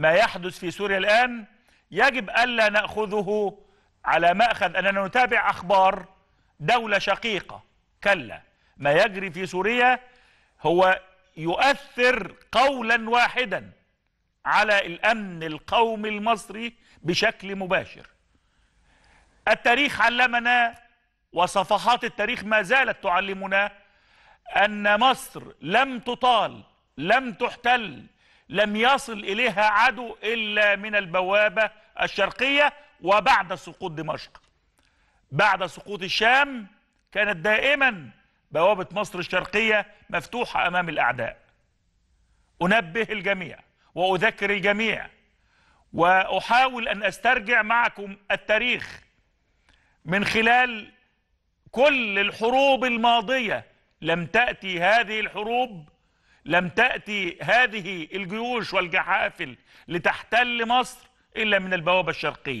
ما يحدث في سوريا الآن يجب ألا نأخذه على مأخذ أننا نتابع أخبار دولة شقيقة كلا ما يجري في سوريا هو يؤثر قولا واحدا على الأمن القومي المصري بشكل مباشر التاريخ علمنا وصفحات التاريخ ما زالت تعلمنا أن مصر لم تطال لم تحتل لم يصل إليها عدو إلا من البوابة الشرقية وبعد سقوط دمشق بعد سقوط الشام كانت دائما بوابة مصر الشرقية مفتوحة أمام الأعداء أنبه الجميع وأذكر الجميع وأحاول أن أسترجع معكم التاريخ من خلال كل الحروب الماضية لم تأتي هذه الحروب لم تأتي هذه الجيوش والجحافل لتحتل مصر إلا من البوابة الشرقية